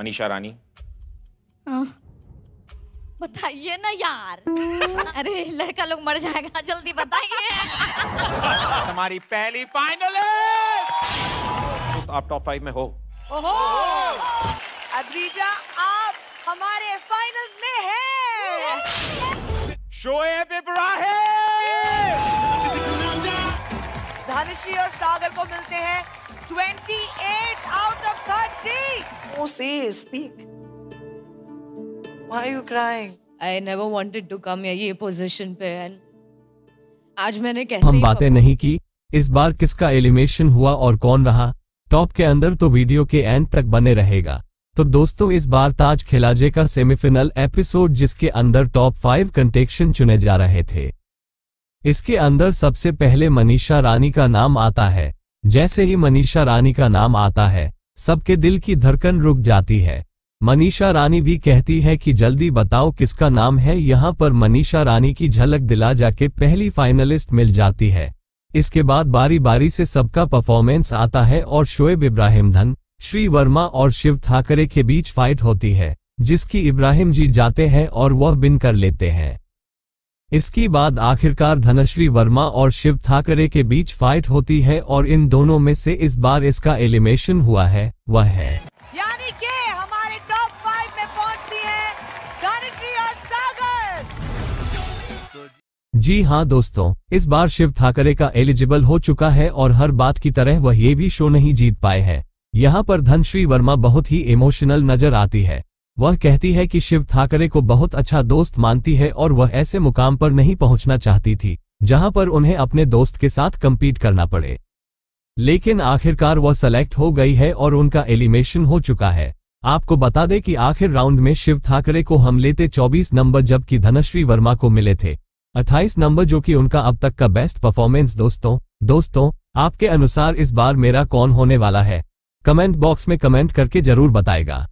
मनीषा रानी हाँ। बताइए ना यार अरे लड़का लोग मर जाएगा जल्दी बताइए हमारी पहली फाइनल तो आप टॉप फाइव में हो ओहो अद्रीजा आप हमारे फाइनल्स में हैं शोएब इब्राहिम और सागर को मिलते हैं 28 out of 30 No, say, speak. Why are you crying? I never wanted to come here, ये position पे and आज मैंने कैसे हम बातें नहीं की इस बार किसका एलिमिनेशन हुआ और कौन रहा टॉप के अंदर तो वीडियो के एंड तक बने रहेगा तो दोस्तों इस बार ताज खिलाजे का सेमीफाइनल एपिसोड जिसके अंदर टॉप फाइव कंटेक्शन चुने जा रहे थे इसके अंदर सबसे पहले मनीषा रानी का नाम आता है जैसे ही मनीषा रानी का नाम आता है सबके दिल की धड़कन रुक जाती है मनीषा रानी भी कहती है कि जल्दी बताओ किसका नाम है यहाँ पर मनीषा रानी की झलक दिला जाके पहली फाइनलिस्ट मिल जाती है इसके बाद बारी बारी से सबका परफॉर्मेंस आता है और शोएब इब्राहिम धन श्री वर्मा और शिव ठाकरे के बीच फाइट होती है जिसकी इब्राहिम जी जाते हैं और वह बिन कर लेते हैं इसके बाद आखिरकार धनश्री वर्मा और शिव ठाकरे के बीच फाइट होती है और इन दोनों में से इस बार इसका एलिमिनेशन हुआ है वह है यानी के हमारे टॉप फाइव में पहुंचती है धनश्री और सागर जी हाँ दोस्तों इस बार शिव ठाकरे का एलिजिबल हो चुका है और हर बात की तरह वह ये भी शो नहीं जीत पाए है यहाँ पर धनश्री वर्मा बहुत ही इमोशनल नजर आती है वह कहती है कि शिव ठाकरे को बहुत अच्छा दोस्त मानती है और वह ऐसे मुकाम पर नहीं पहुंचना चाहती थी जहां पर उन्हें अपने दोस्त के साथ कम्पीट करना पड़े लेकिन आखिरकार वह सेलेक्ट हो गई है और उनका एलिमेशन हो चुका है आपको बता दें कि आखिर राउंड में शिव ठाकरे को हम लेते चौबीस नंबर जबकि धनश्री वर्मा को मिले थे अट्ठाईस नंबर जो कि उनका अब तक का बेस्ट परफॉर्मेंस दोस्तों दोस्तों आपके अनुसार इस बार मेरा कौन होने वाला है कमेंट बॉक्स में कमेंट करके जरूर बताएगा